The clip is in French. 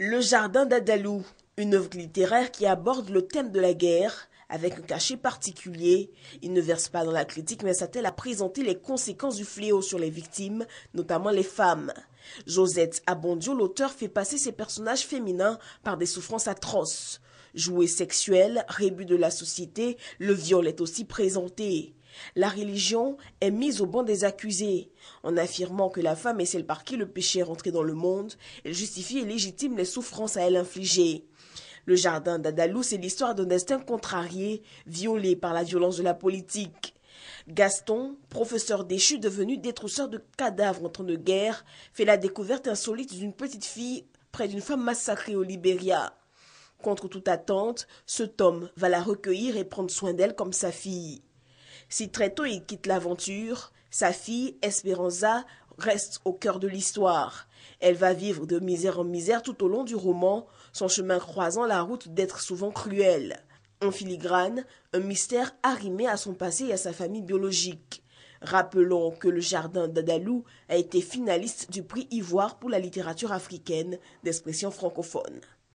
Le jardin d'Adalou, une œuvre littéraire qui aborde le thème de la guerre avec un cachet particulier. Il ne verse pas dans la critique mais s'attelle à présenter les conséquences du fléau sur les victimes, notamment les femmes. Josette Abondio, l'auteur, fait passer ses personnages féminins par des souffrances atroces. Jouets sexuels, rébus de la société, le viol est aussi présenté. La religion est mise au banc des accusés, en affirmant que la femme est celle par qui le péché est rentré dans le monde, elle justifie et légitime les souffrances à elle infligées. Le jardin d'Adalou, c'est l'histoire d'un destin contrarié, violé par la violence de la politique. Gaston, professeur déchu devenu détrousseur de cadavres en temps de guerre, fait la découverte insolite d'une petite fille près d'une femme massacrée au Libéria. Contre toute attente, cet homme va la recueillir et prendre soin d'elle comme sa fille. Si très tôt il quitte l'aventure, sa fille, Esperanza, reste au cœur de l'histoire. Elle va vivre de misère en misère tout au long du roman, son chemin croisant la route d'être souvent cruel. En filigrane, un mystère arrimé à son passé et à sa famille biologique. Rappelons que le jardin d'Adalou a été finaliste du prix Ivoire pour la littérature africaine d'expression francophone.